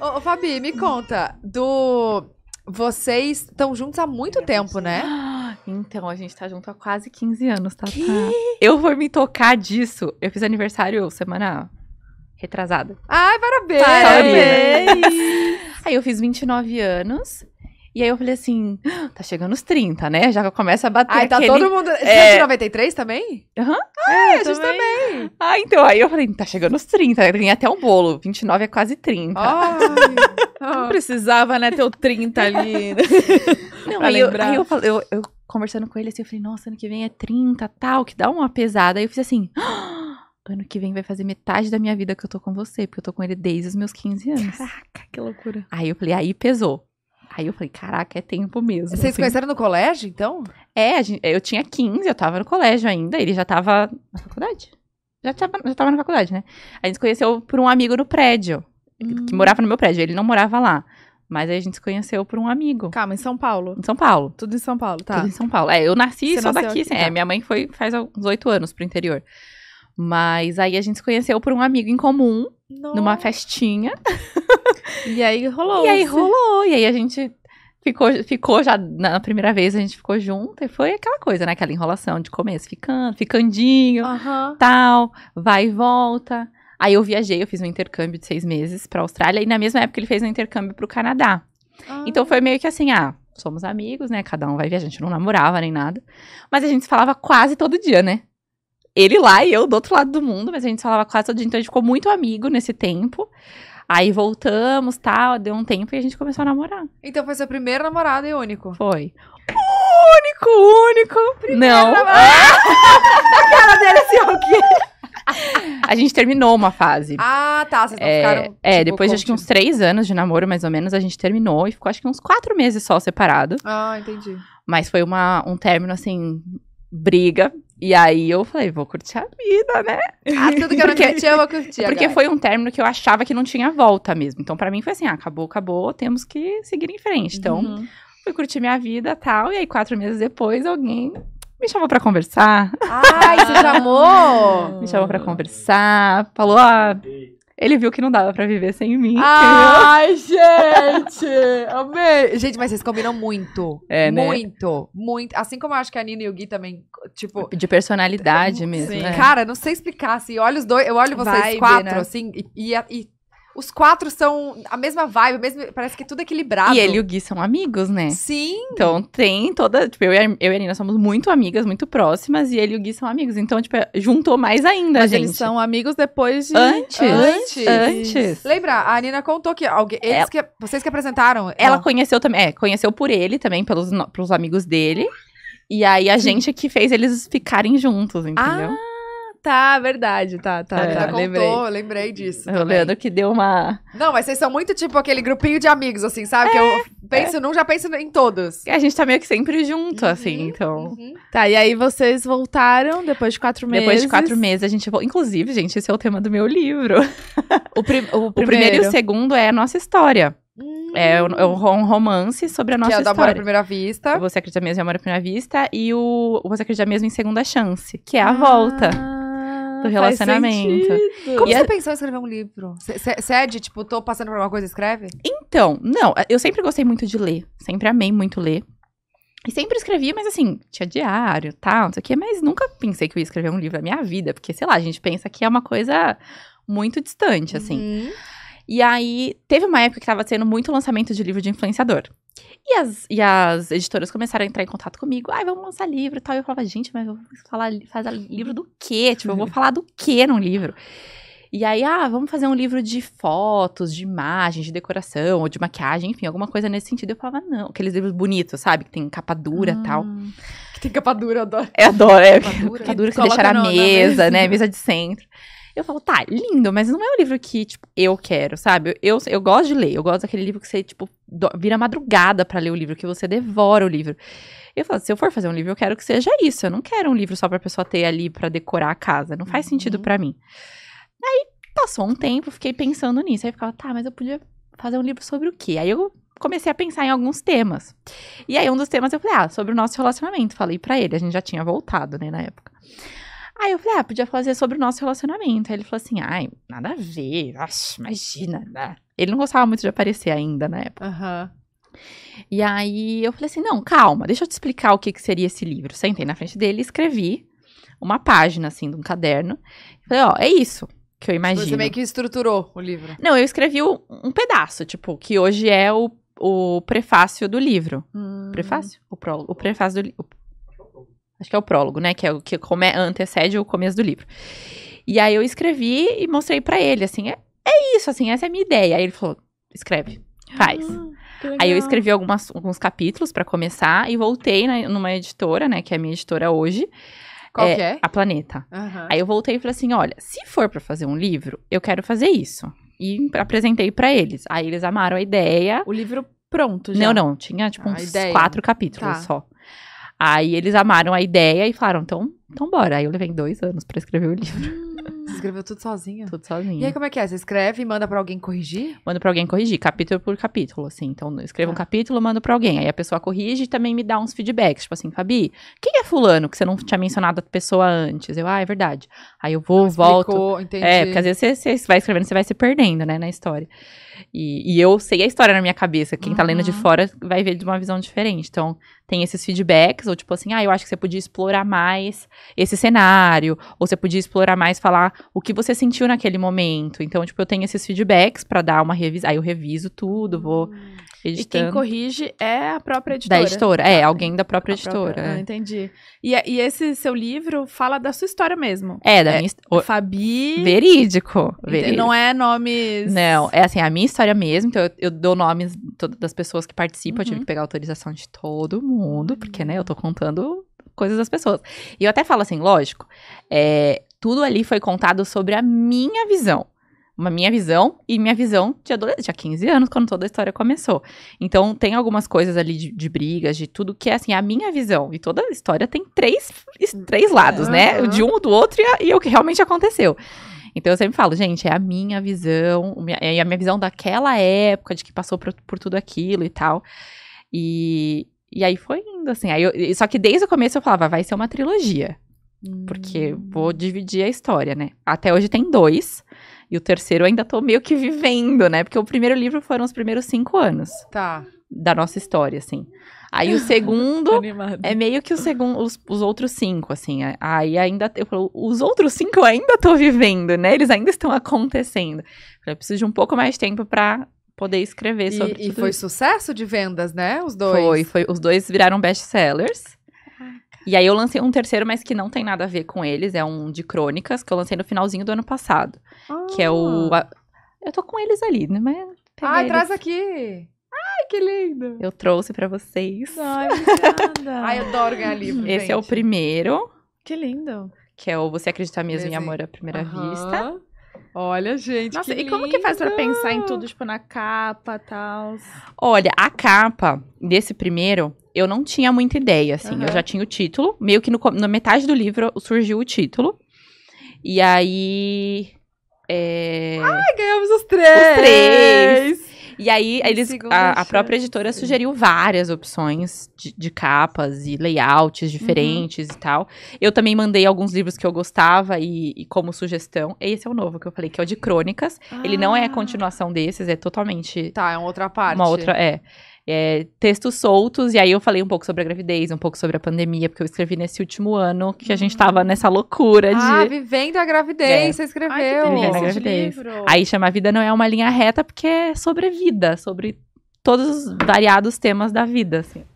Ô, Fabi, me conta, do... Vocês estão juntos há muito tempo, né? Então, a gente tá junto há quase 15 anos, tá? Que? Tá? Eu vou me tocar disso. Eu fiz aniversário semana retrasada. Ai, parabéns! Parabéns! Aí eu fiz 29 anos. E aí eu falei assim, ah, tá chegando os 30, né? Já começa a bater Ai, tá aquele... tá todo mundo... Você é... é de 93 também? Aham. Uhum. Ah, é, a gente também. também. Ah, então, aí eu falei, tá chegando os 30, ganhei né? até um bolo, 29 é quase 30. Oh, Não precisava, né, ter o 30 ali. Não, aí eu, aí, eu, eu, eu, conversando com ele assim, eu falei, nossa, ano que vem é 30, tal, que dá uma pesada. Aí eu fiz assim... Ah, ano que vem vai fazer metade da minha vida que eu tô com você, porque eu tô com ele desde os meus 15 anos. Caraca, que loucura. Aí eu falei, aí pesou. Aí eu falei, caraca, é tempo mesmo. Vocês assim. conheceram no colégio, então? É, gente, eu tinha 15, eu tava no colégio ainda, ele já tava na faculdade. Já tava, já tava na faculdade, né? A gente se conheceu por um amigo no prédio, hum. que morava no meu prédio, ele não morava lá. Mas aí a gente se conheceu por um amigo. Calma, em São Paulo. Em São Paulo. Tudo em São Paulo, tá. Tudo em São Paulo. É, eu nasci Você só daqui, aqui, é, tá. é, minha mãe foi faz uns oito anos pro interior. Mas aí a gente se conheceu por um amigo em comum, Nossa. numa festinha. e aí rolou. E aí rolou. E aí a gente ficou, ficou já na primeira vez, a gente ficou junto e foi aquela coisa, né? Aquela enrolação de começo, ficando, ficandinho, uhum. tal, vai e volta. Aí eu viajei, eu fiz um intercâmbio de seis meses pra Austrália e na mesma época ele fez um intercâmbio pro Canadá. Ah. Então foi meio que assim, ah, somos amigos, né? Cada um vai viajar, a gente não namorava nem nada. Mas a gente se falava quase todo dia, né? Ele lá e eu do outro lado do mundo, mas a gente falava quase todo dia, então a gente ficou muito amigo nesse tempo. Aí voltamos, tal, deu um tempo e a gente começou a namorar. Então foi seu primeiro namorado e único? Foi. Único, único! Primeiro Não. Namorado. a cara dele assim, o quê? A gente terminou uma fase. Ah, tá. Vocês não é, ficaram. É, tipo, depois de acho que uns três anos de namoro, mais ou menos, a gente terminou e ficou acho que uns quatro meses só separado. Ah, entendi. Mas foi uma, um término assim, briga, e aí eu falei, vou curtir a vida, né? Ah, tudo que eu não queria eu vou curtir. Porque agora. foi um término que eu achava que não tinha volta mesmo. Então, para mim foi assim, ah, acabou, acabou, temos que seguir em frente. Então, uhum. fui curtir minha vida tal. E aí, quatro meses depois, alguém me chamou para conversar. Ai, ah, você chamou? me chamou para conversar. Falou, ah. Ele viu que não dava para viver sem mim. Ai, gente! Amei! Gente, mas vocês combinam muito. É, muito, né? Muito, muito. Assim como eu acho que a Nina e o Gui também Tipo. De personalidade mesmo. Né? Cara, não sei explicar, assim. Eu olho os dois, eu olho vocês vibe, né? quatro, né? assim, e, e, e os quatro são a mesma vibe, mesmo, parece que é tudo equilibrado. E ele e o Gui são amigos, né? Sim. Então tem toda. Tipo, eu e, a, eu e a Nina somos muito amigas, muito próximas, e ele e o Gui são amigos. Então, tipo, é, juntou mais ainda, Mas gente. Eles são amigos depois de. Antes. Antes. Antes. Lembra, a Nina contou que alguém. Eles é. que, vocês que apresentaram. Ela, conheceu também. É, conheceu por ele também, pelos, pelos amigos dele. E aí a gente é que fez eles ficarem juntos, entendeu? Ah. Tá, verdade, tá, tá. É, tá. Contou, lembrei. lembrei disso. Eu lembro que deu uma. Não, mas vocês são muito tipo aquele grupinho de amigos, assim, sabe? É, que eu é, penso é. num, já penso em todos. E a gente tá meio que sempre junto, uhum, assim, então. Uhum. Tá, e aí vocês voltaram depois de quatro meses. Depois de quatro meses, a gente. Inclusive, gente, esse é o tema do meu livro. O, prim... o, primeiro. o primeiro e o segundo é a nossa história. É, é, um é romance sobre a nossa história. Que é história. da Amor à Primeira Vista. Você Acredita Mesmo em Amor à Primeira Vista. E o Você Acredita Mesmo em Segunda Chance, que é a ah. volta do relacionamento. Como e é você pensou em escrever um livro? Cede, tipo, tô passando por alguma coisa, escreve? Então, não, eu sempre gostei muito de ler, sempre amei muito ler. E sempre escrevia, mas assim, tinha diário, tal, não sei o quê, mas nunca pensei que eu ia escrever um livro da minha vida, porque sei lá, a gente pensa que é uma coisa muito distante, assim. Uhum. E aí, teve uma época que estava tendo muito lançamento de livro de influenciador. E as, e as editoras começaram a entrar em contato comigo. Ai, vamos lançar livro e tal. E eu falava, gente, mas eu vou falar, fazer livro do quê? Tipo, eu vou falar do quê num livro? E aí, ah, vamos fazer um livro de fotos, de imagens, de decoração, ou de maquiagem, enfim, alguma coisa nesse sentido. Eu falava, não, aqueles livros bonitos, sabe? Que tem capa dura e hum, tal. Que tem capa dura, eu adoro. Eu adoro, é. Capa dura, capa dura que, deixar a mesa, mesa, né? Mesa de centro. Eu falo, tá, lindo, mas não é um livro que, tipo, eu quero, sabe? Eu, eu gosto de ler, eu gosto daquele livro que você, tipo, vira madrugada para ler o livro, que você devora o livro. Eu falo, se eu for fazer um livro, eu quero que seja isso. Eu não quero um livro só pra pessoa ter ali para decorar a casa. Não faz uhum. sentido para mim. Aí passou um tempo, fiquei pensando nisso. Aí eu ficava, tá, mas eu podia fazer um livro sobre o quê? Aí eu comecei a pensar em alguns temas. E aí um dos temas eu falei, ah, sobre o nosso relacionamento. Falei para ele, a gente já tinha voltado, né, na época. Aí eu falei, ah, podia fazer sobre o nosso relacionamento. Aí ele falou assim, ai, nada a ver, Nossa, imagina. Né? Ele não gostava muito de aparecer ainda na época. Aham. Uhum. E aí eu falei assim: não, calma, deixa eu te explicar o que, que seria esse livro. Sentei na frente dele e escrevi uma página, assim, de um caderno. Falei: ó, é isso que eu tipo, imagino. Você meio que estruturou o livro. Não, eu escrevi um, pedaço, tipo, que hoje é o, o prefácio do livro. Hum. Prefácio? O, pró, o prefácio do livro. Acho que é o prólogo, né? Que é o que come, antecede o começo do livro. E aí eu escrevi e mostrei para ele, assim, é, é isso, assim, essa é a minha ideia. Aí ele falou, escreve, faz. Ah, aí eu escrevi algumas, alguns capítulos para começar e voltei na, numa editora, né, que é a minha editora hoje. Qual é, que é? A Planeta. Uhum. Aí eu voltei e falei assim, olha, se for para fazer um livro, eu quero fazer isso. E apresentei para eles. Aí eles amaram a ideia. O livro pronto já? Não, não, tinha tipo ah, uns quatro capítulos tá. só. Aí eles amaram a ideia e falaram, então, então bora. Aí eu levei dois anos para escrever o livro. você escreveu tudo sozinha? Tudo sozinha. E aí como é que é? Você escreve e manda para alguém corrigir? Manda para alguém corrigir, capítulo por capítulo, assim. Então, eu escrevo ah. um tá. capítulo, mando para alguém. Aí a pessoa corrige e também me dá uns feedbacks. Tipo assim, Fabi, quem é fulano que você não tinha mencionado a pessoa antes? Eu, ah, é verdade. Aí eu vou, volto. É, entendi. É, porque às vezes você, você vai escrevendo, você vai se perdendo, né, na história. E, e, eu sei a história na minha cabeça. Quem uhum. tá lendo de uhum. fora vai ver de uma visão diferente. Então, tem esses feedbacks, ou tipo assim, ah, eu acho que você podia explorar mais esse cenário, ou você podia explorar mais, falar o que você sentiu naquele momento. Então, tipo, eu tenho esses feedbacks para dar uma revisão. Aí ah, eu reviso tudo, vou. Uhum editando. E quem corrige é a própria editora. Da editora, é, alguém da própria a editora. Própria, ah, é. ah, entendi. E, é, e, esse seu livro fala da sua história mesmo. É, da é, minha o, Fabi. Verídico, verídico. Não é nomes. Não, é assim, a minha história mesmo. Então eu, eu dou nomes das pessoas que participam. Uhum. Eu tive uhum. que pegar autorização de todo mundo, porque, né, eu tô contando coisas das pessoas. E eu até falo assim, lógico, é, tudo ali foi contado sobre a minha visão uma minha visão e minha visão de adolescente, tinha 15 anos quando toda a história começou. Então tem algumas coisas ali de, de brigas, de tudo que é assim, a minha visão. E toda a história tem três, três lados, né? De um, do outro e, a, e o que realmente aconteceu. Então eu sempre falo, gente, é a minha visão, é a minha visão daquela época, de que passou por, por tudo aquilo e tal. E, e aí foi indo, assim. Aí eu, só que desde o começo eu falava, vai ser uma trilogia. Porque hum. vou dividir a história, né? Até hoje tem dois. E o terceiro eu ainda tô meio que vivendo, né? Porque o primeiro livro foram os primeiros cinco anos. Tá. Da nossa história, assim. Aí o segundo é meio que o segundo, os, os, outros cinco, assim. Aí ainda eu falo, os outros cinco eu ainda tô vivendo, né? Eles ainda estão acontecendo. Eu preciso de um pouco mais de tempo para poder escrever sobre e, tudo. E foi isso. sucesso de vendas, né? Os dois. Foi, foi. Os dois viraram best sellers. E aí eu lancei um terceiro, mas que não tem nada a ver com eles, é um de crônicas, que eu lancei no finalzinho do ano passado. Ah. Que é o. Ah. A, eu tô com eles ali, né? Mas. Ai, eles. traz aqui! Ai, que lindo! Eu trouxe para vocês. Ai, obrigada. Ai, eu adoro ganhar livro. Esse gente. é o primeiro. Que lindo! Que é o Você Acreditar Mesmo em Amor à Primeira Vista. Olha, gente. Nossa, e lindo. como que faz para pensar em tudo, tipo, na capa e tal? Olha, a capa desse primeiro eu não tinha muita ideia, assim. Uhum. Eu já tinha o título, meio que no, na metade do livro surgiu o título. E aí. É... Ai, ganhamos os três! Os três! E aí, eles, a, a, própria editora sugeriu várias opções de, de capas e layouts uhum. diferentes uhum. e tal. Eu também mandei alguns livros que eu gostava e, e, como sugestão. Esse é o novo que eu falei, que é o de crônicas. Ah. Ele não é a ah. continuação desses, é totalmente. Tá, é uma outra parte. Uma outra, é é, textos soltos, e aí eu falei um pouco sobre a gravidez, um pouco sobre a pandemia, porque eu escrevi nesse último ano que a gente uhum. tava nessa loucura de. Ah, vivendo a gravidez, é. você escreveu. Ai, vivendo a gravidez. Aí chama Vida Não é uma linha reta, porque é sobre vida, sobre todos os variados temas da vida, assim.